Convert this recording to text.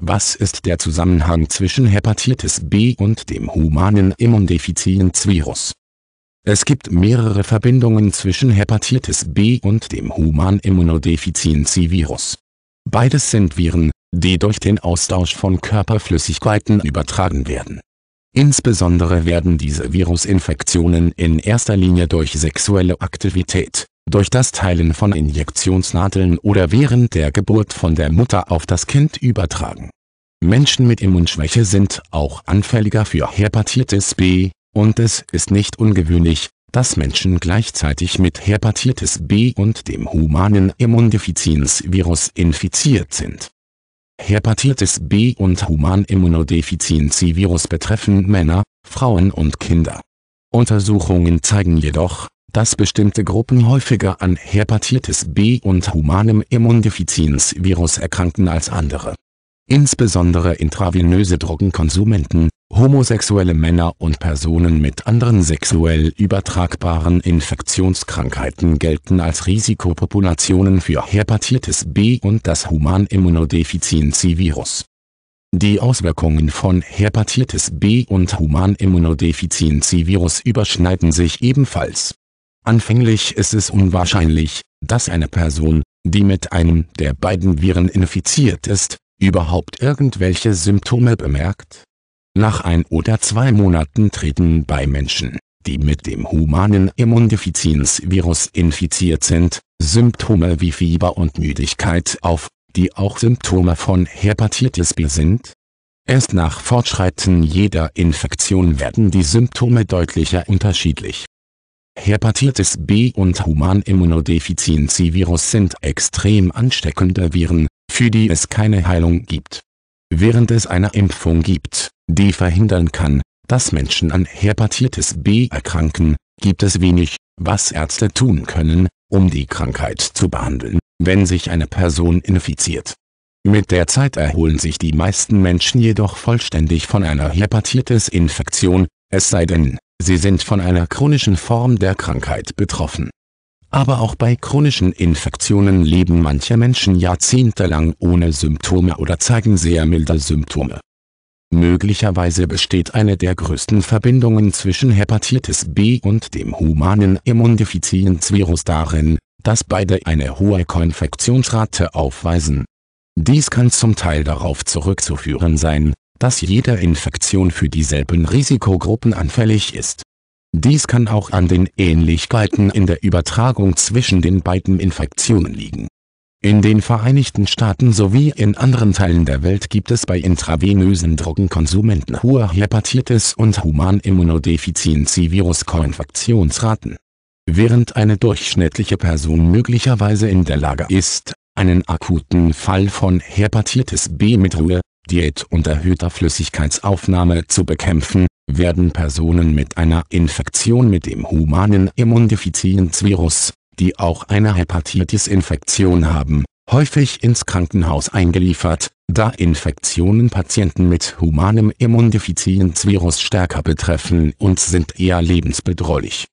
Was ist der Zusammenhang zwischen Hepatitis B und dem humanen Immundefizienzvirus? Es gibt mehrere Verbindungen zwischen Hepatitis B und dem human Immunodefizienzvirus. Beides sind Viren, die durch den Austausch von Körperflüssigkeiten übertragen werden. Insbesondere werden diese Virusinfektionen in erster Linie durch sexuelle Aktivität durch das Teilen von Injektionsnadeln oder während der Geburt von der Mutter auf das Kind übertragen. Menschen mit Immunschwäche sind auch anfälliger für Hepatitis B, und es ist nicht ungewöhnlich, dass Menschen gleichzeitig mit Hepatitis B und dem humanen Immundefizienzvirus infiziert sind. Hepatitis B und Humanimmunodefizienzvirus betreffen Männer, Frauen und Kinder. Untersuchungen zeigen jedoch, dass bestimmte Gruppen häufiger an Hepatitis B und humanem Immundefizienzvirus erkranken als andere. Insbesondere intravenöse Drogenkonsumenten, homosexuelle Männer und Personen mit anderen sexuell übertragbaren Infektionskrankheiten gelten als Risikopopulationen für Hepatitis B und das Humanimmunodefizienzvirus. Die Auswirkungen von Hepatitis B und Humanimmunodefizienzvirus überschneiden sich ebenfalls Anfänglich ist es unwahrscheinlich, dass eine Person, die mit einem der beiden Viren infiziert ist, überhaupt irgendwelche Symptome bemerkt. Nach ein oder zwei Monaten treten bei Menschen, die mit dem humanen Immundefizienzvirus infiziert sind, Symptome wie Fieber und Müdigkeit auf, die auch Symptome von Hepatitis B sind. Erst nach Fortschreiten jeder Infektion werden die Symptome deutlicher unterschiedlich. Hepatitis B und Humanimmunodefizienz-Virus sind extrem ansteckende Viren, für die es keine Heilung gibt. Während es eine Impfung gibt, die verhindern kann, dass Menschen an Hepatitis B erkranken, gibt es wenig, was Ärzte tun können, um die Krankheit zu behandeln, wenn sich eine Person infiziert. Mit der Zeit erholen sich die meisten Menschen jedoch vollständig von einer Hepatitis-Infektion, es sei denn, Sie sind von einer chronischen Form der Krankheit betroffen. Aber auch bei chronischen Infektionen leben manche Menschen jahrzehntelang ohne Symptome oder zeigen sehr milde Symptome. Möglicherweise besteht eine der größten Verbindungen zwischen Hepatitis B und dem humanen Immundefizienzvirus darin, dass beide eine hohe Konfektionsrate aufweisen. Dies kann zum Teil darauf zurückzuführen sein, dass jede Infektion für dieselben Risikogruppen anfällig ist. Dies kann auch an den Ähnlichkeiten in der Übertragung zwischen den beiden Infektionen liegen. In den Vereinigten Staaten sowie in anderen Teilen der Welt gibt es bei intravenösen Drogenkonsumenten hohe Hepatitis- und Humanimmunodefizienz-Virus-Koinfektionsraten. Während eine durchschnittliche Person möglicherweise in der Lage ist, einen akuten Fall von Hepatitis B mit Ruhe, Diät und erhöhter Flüssigkeitsaufnahme zu bekämpfen, werden Personen mit einer Infektion mit dem humanen Immundefizienzvirus, die auch eine Hepatitis-Infektion haben, häufig ins Krankenhaus eingeliefert, da Infektionen Patienten mit humanem Immundefizienzvirus stärker betreffen und sind eher lebensbedrohlich